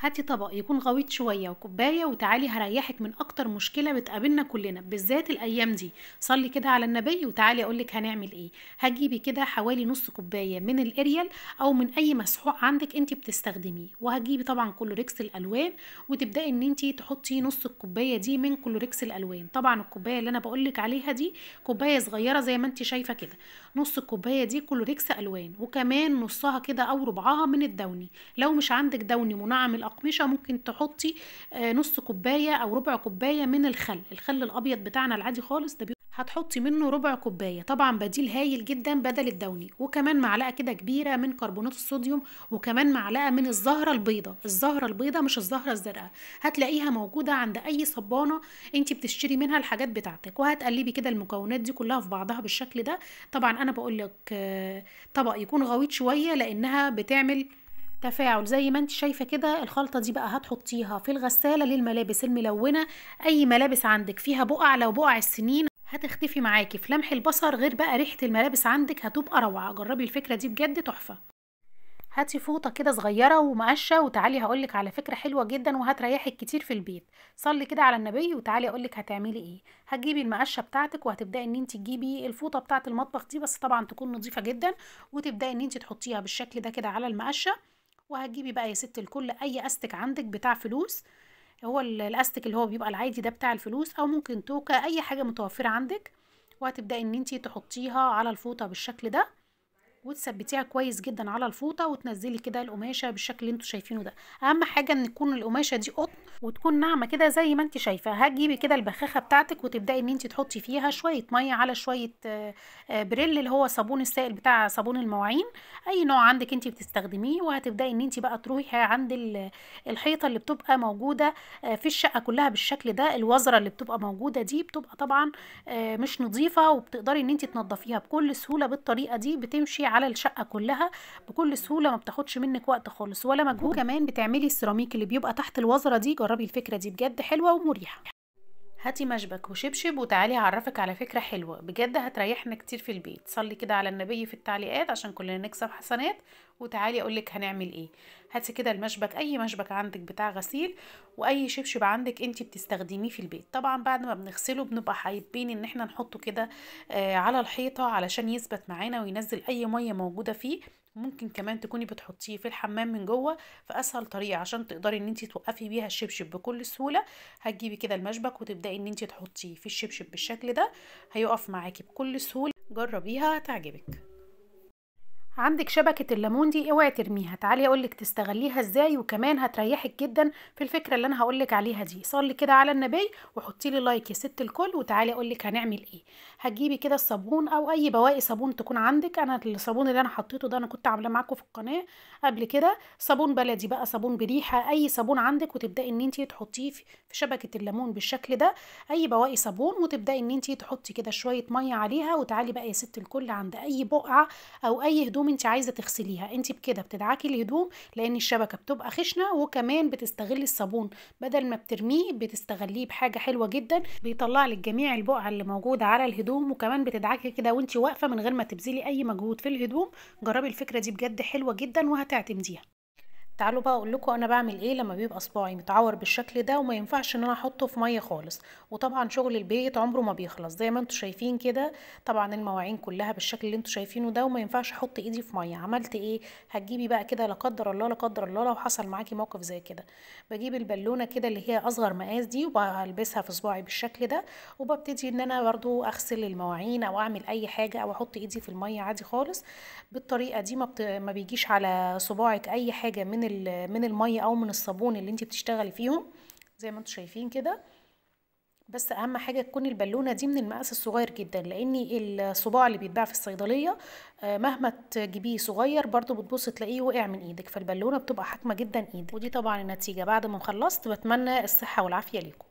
هاتي طبق يكون غويط شوية وكوباية وتعالي هريحك من أكتر مشكلة بتقابلنا كلنا بالذات الأيام دي صلي كده على النبي وتعالي أقولك هنعمل إيه هجيبي كده حوالي نص كوباية من الإريال أو من أي مسحوق عندك أنت بتستخدميه وهتجيبي طبعا كلوريكس الألوان وتبدأي إن أنت تحطي نص الكوباية دي من كلوريكس الألوان طبعا الكوباية اللي أنا بقولك عليها دي كوباية صغيرة زي ما أنت شايفة كده نص الكوباية دي كلوريكس ألوان وكمان نصها كده أو ربعها من الدوني لو مش عندك دوني منعم الأقمشة ممكن تحطي آه، نص كوباية أو ربع كوباية من الخل الخل الأبيض بتاعنا العادي خالص ده هتحطي منه ربع كوبايه طبعا بديل هايل جدا بدل الدوني وكمان معلقه كده كبيره من كربونات الصوديوم وكمان معلقه من الزهره البيضاء الزهره البيضاء مش الزهره الزرقاء هتلاقيها موجوده عند اي صبانه انت بتشتري منها الحاجات بتاعتك وهتقلبي كده المكونات دي كلها في بعضها بالشكل ده طبعا انا بقول لك آه، طبق يكون غويط شويه لانها بتعمل تفاعل زي ما انت شايفه كده الخلطه دي بقى هتحطيها في الغساله للملابس الملونه اي ملابس عندك فيها بقع لو بقع السنين هتختفي معاكي في لمح البصر غير بقى ريحه الملابس عندك هتبقى روعه جربي الفكره دي بجد تحفه هاتي فوطه كده صغيره ومقشه وتعالي هقولك على فكره حلوه جدا وهتريحك كتير في البيت صلي كده على النبي وتعالي اقولك هتعملي ايه هتجيبي المقشه بتاعتك وهتبداي ان انت تجيبي الفوطه بتاعه المطبخ دي بس طبعا تكون نظيفه جدا وتبداي ان انت تحطيها بالشكل ده كده على المقشه وهتجيبي بقى يا ست الكل اي استك عندك بتاع فلوس هو الاستك اللي هو بيبقى العادي ده بتاع الفلوس او ممكن توكا اي حاجه متوفره عندك وهتبداي ان انتي تحطيها على الفوطه بالشكل ده وتثبتيها كويس جدا على الفوطه وتنزلي كده القماشه بالشكل اللي انتوا شايفينه ده اهم حاجه ان تكون القماشه دي قطن وتكون ناعمه كده زي ما انت شايفه هتجيبي كده البخاخه بتاعتك وتبداي ان انت تحطي فيها شويه ميه على شويه آه، آه، بريل اللي هو صابون السائل بتاع صابون المواعين اي نوع عندك انت بتستخدميه وهتبداي ان انت بقى تروحي عند الحيطه اللي بتبقى موجوده آه، في الشقه كلها بالشكل ده الوزره اللي بتبقى موجوده دي بتبقى طبعا مش نظيفه وبتقدري ان انت تنضفيها بكل سهوله بالطريقه دي بتمشي على الشقه كلها بكل سهوله ما بتاخدش منك وقت خالص ولا مجهود كمان بتعملي السيراميك اللي بيبقى تحت الوزره دي جربي الفكرة دي بجد حلوة ومريحة هاتي مشبك وشبشب وتعالي اعرفك على فكرة حلوة بجد هتريحنا كتير في البيت صلي كده على النبي في التعليقات عشان كلنا نكسب حسنات وتعالي اقولك هنعمل ايه هاتي كده المشبك اي مشبك عندك بتاع غسيل واي شبشب عندك انت بتستخدميه في البيت طبعا بعد ما بنغسله بنبقى حابين ان احنا نحطه كده آه على الحيطه علشان يثبت معانا وينزل اي ميه موجوده فيه ممكن كمان تكوني بتحطيه في الحمام من جوه فاسهل طريقه عشان تقدري ان انت توقفي بيها الشبشب بكل سهوله هتجيبي كده المشبك وتبداي ان انت تحطيه في الشبشب بالشكل ده هيقف معاكي بكل سهوله جربيها هتعجبك عندك شبكة الليمون دي اوعي ترميها تعالي اقولك تستغليها ازاي وكمان هتريحك جدا في الفكرة اللي انا هقولك عليها دي صلي كده على النبي وحطي لي لايك يا ست الكل وتعالي اقولك هنعمل ايه هتجيبي كده الصابون او اي بواقي صابون تكون عندك انا الصابون اللي انا حطيته ده انا كنت عامله معاكم في القناة قبل كده صابون بلدي بقى صابون بريحة اي صابون عندك وتبداي ان انت تحطيه في شبكة الليمون بالشكل ده اي بواقي صابون وتبداي ان انت تحطي كده شوية مية عليها وتعالي بقى يا ست الكل عند اي بقعة او اي هدوم هدوم انت عايزه تغسليها انت بكده بتدعكي الهدوم لان الشبكه بتبقى خشنه وكمان بتستغلي الصابون بدل ما بترميه بتستغليه بحاجه حلوه جدا بيطلع لك جميع البقع اللي موجوده على الهدوم وكمان بتدعكي كده وانت واقفه من غير ما تبذلي اي مجهود في الهدوم جربي الفكره دي بجد حلوه جدا وهتعتمديها تعالوا بقى اقول لكم انا بعمل ايه لما بيبقى صباعي متعور بالشكل ده وما ينفعش ان انا احطه في ميه خالص وطبعا شغل البيت عمره ما بيخلص زي ما انتم شايفين كده طبعا المواعين كلها بالشكل اللي انتم شايفينه ده وما ينفعش احط ايدي في ميه عملت ايه هتجيبي بقى كده لا قدر الله لا قدر الله لو حصل معاكي موقف زي كده بجيب البالونه كده اللي هي اصغر مقاس دي وبلبسها في صباعي بالشكل ده وببتدي ان انا برضو اغسل المواعين او اعمل اي حاجه او احط ايدي في الميه عادي خالص بالطريقه دي ما, بت... ما بيجيش على صباعك اي حاجه من من الميه او من الصابون اللي انت بتشتغلي فيهم زي ما انتم شايفين كده بس اهم حاجه تكون البالونه دي من المقاس الصغير جدا لان الصباع اللي بيتباع في الصيدليه آه، مهما تجيبيه صغير برضو بتبص تلاقيه وقع من ايدك فالبالونه بتبقى حاكمه جدا ايدك ودي طبعا النتيجه بعد ما خلصت بتمنى الصحه والعافيه ليكم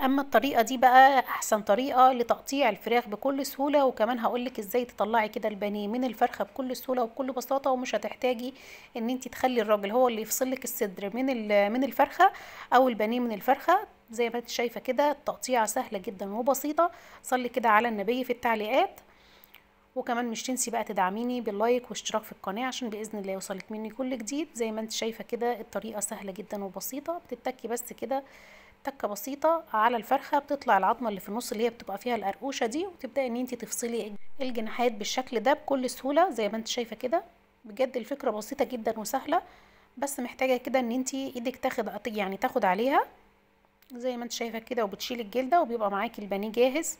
اما الطريقه دي بقى احسن طريقه لتقطيع الفراخ بكل سهوله وكمان هقولك ازاي تطلعي كده البانيه من الفرخه بكل سهوله وبكل بساطه ومش هتحتاجي ان انت تخلي الراجل هو اللي يفصلك الصدر من من الفرخه او البانيه من الفرخه زي ما انت شايفه كده التقطيعه سهله جدا وبسيطه صلي كده على النبي في التعليقات وكمان مش تنسي بقى تدعميني باللايك واشتراك في القناة عشان بإذن الله يوصلك مني كل جديد زي ما انت شايفة كده الطريقة سهلة جدا وبسيطة بتتكي بس كده تكه بسيطه على الفرخه بتطلع العظمه اللي في النص اللي هي بتبقى فيها القرقوشه دي وتبداي ان انت تفصلي الجناحات بالشكل ده بكل سهوله زي ما انت شايفه كده بجد الفكره بسيطه جدا وسهله بس محتاجه كده ان انت ايدك تاخد يعني تاخد عليها زي ما انت شايفه كده وبتشيل الجلده وبيبقى معاكي البانيه جاهز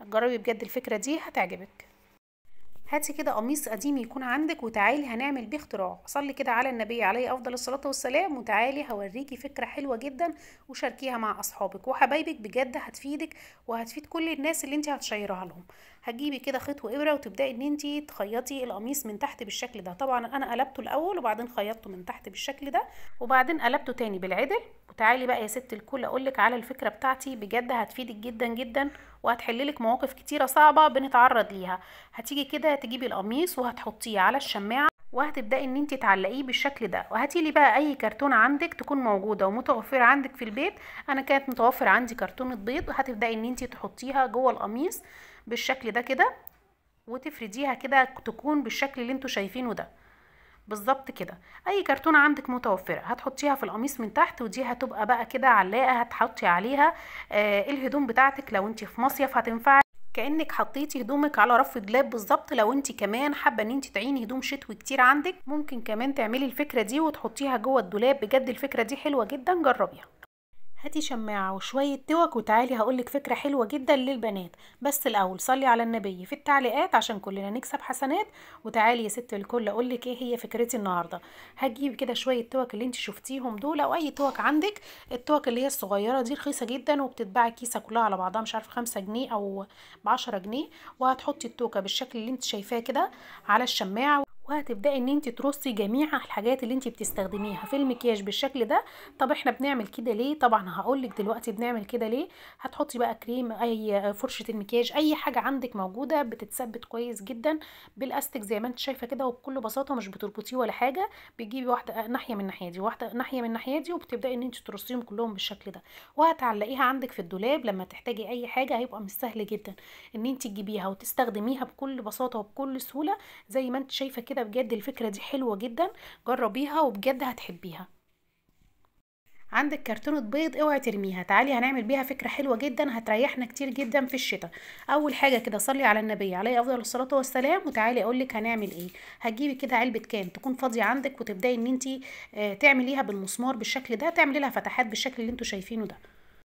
جربي بجد الفكره دي هتعجبك هاتي كده قميص قديم يكون عندك وتعالي هنعمل بيه اختراع صلي كده على النبي عليه افضل الصلاه والسلام وتعالي هوريكي فكره حلوه جدا وشاركيها مع اصحابك وحبايبك بجد هتفيدك وهتفيد كل الناس اللي انت هتشيرها لهم هتجيبي كده خيط وابره وتبداي ان انتي تخيطي القميص من تحت بالشكل ده طبعا انا قلبته الاول وبعدين خيطته من تحت بالشكل ده وبعدين قلبته تاني بالعدل وتعالي بقى يا ست الكل اقولك على الفكره بتاعتي بجد هتفيدك جدا جدا وهتحللك مواقف كتيره صعبه بنتعرض ليها هتيجي كده تجيبي القميص وهتحطيه على الشماعه وهتبداي ان انت تعلقيه بالشكل ده وهاتي لي بقى اي كرتونه عندك تكون موجوده ومتوفره عندك في البيت انا كانت متوفره عندي كرتونه بيض وهتبداي ان انت تحطيها جوه القميص بالشكل ده كده وتفرديها كده تكون بالشكل اللي انتوا شايفينه ده بالظبط كده اي كرتونه عندك متوفره هتحطيها في القميص من تحت ودي هتبقى بقى كده علاقه هتحطي عليها آه الهدوم بتاعتك لو انت في مصيف هتنفعي كانك حطيتي هدومك على رف دولاب بالظبط لو انت كمان حابه ان انت تعيني هدوم شتوي كتير عندك ممكن كمان تعملي الفكره دي وتحطيها جوه الدولاب بجد الفكره دي حلوه جدا جربيها هاتي شماعة وشوية توك وتعالي هقولك فكرة حلوة جدا للبنات بس الأول صلي على النبي في التعليقات عشان كلنا نكسب حسنات وتعالي يا ست الكل أقولك إيه هي فكرتي النهاردة هتجيبي كده شوية توك اللي انت شفتيهم دول أو أي توك عندك التوك اللي هي الصغيرة دي رخيصة جدا وبتتباع كيسة كلها على بعضها مش عارفة خمسة جنيه أو بعشرة جنيه وهتحطي التوكة بالشكل اللي انت شايفاه كده على الشماعة وهتبداي ان انت ترصي جميع الحاجات اللي انت بتستخدميها في المكياج بالشكل ده طب احنا بنعمل كده ليه طبعا هقولك دلوقتي بنعمل كده ليه هتحطي بقى كريم اي فرشه المكياج اي حاجه عندك موجوده بتتثبت كويس جدا بالاستك زي ما انت شايفه كده وبكل بساطه مش بتربطيه ولا حاجه بتجيبي واحده ناحيه من الناحيه دي واحده ناحيه من الناحيه دي وبتبداي ان انت ترصيهم كلهم بالشكل ده وهتعلقيها عندك في الدولاب لما تحتاجي اي حاجه هيبقى مش سهل جدا ان انت تجيبيها وتستخدميها بكل بساطه وبكل سهوله زي ما انت شايفه كده بجد الفكرة دي حلوة جدا جربيها وبجد هتحبيها عندك كرتونة بيض اوعي ترميها تعالي هنعمل بيها فكرة حلوة جدا هتريحنا كتير جدا في الشتاء اول حاجة كده صلي على النبي عليه افضل الصلاة والسلام وتعالي اقولك هنعمل ايه هتجيبي كده علبة كام تكون فاضية عندك وتبداي ان انتي آه، تعمليها بالمسمار بالشكل ده تعملي لها فتحات بالشكل اللي انتوا شايفينه ده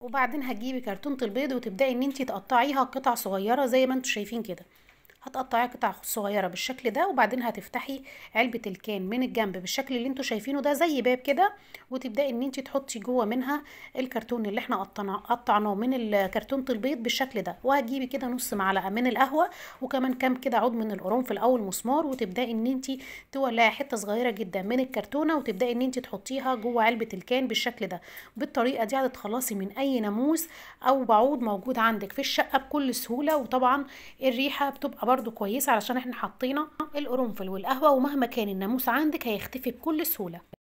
وبعدين هتجيبي كرتونة البيض وتبداي ان انتي تقطعيها قطع صغيرة زي ما انتوا شايفين كده هتقطعيها قطع صغيره بالشكل ده وبعدين هتفتحي علبه الكان من الجنب بالشكل اللي انتوا شايفينه ده زي باب كده وتبداي ان انت تحطي جوه منها الكرتون اللي احنا قطعناه من الكرتون البيض بالشكل ده وهتجيبي كده نص معلقه من القهوه وكمان كام كده عود من القرنفل او المسمار وتبداي ان انت تولعي حته صغيره جدا من الكرتونه وتبداي ان انت تحطيها جوه علبه الكان بالشكل ده بالطريقه دي هتتخلصي من اي ناموس او بعود موجود عندك في الشقه بكل سهوله وطبعا الريحه بتبقى برضو كويسه علشان احنا حطينا القرنفل والقهوه ومهما كان الناموس عندك هيختفي بكل سهوله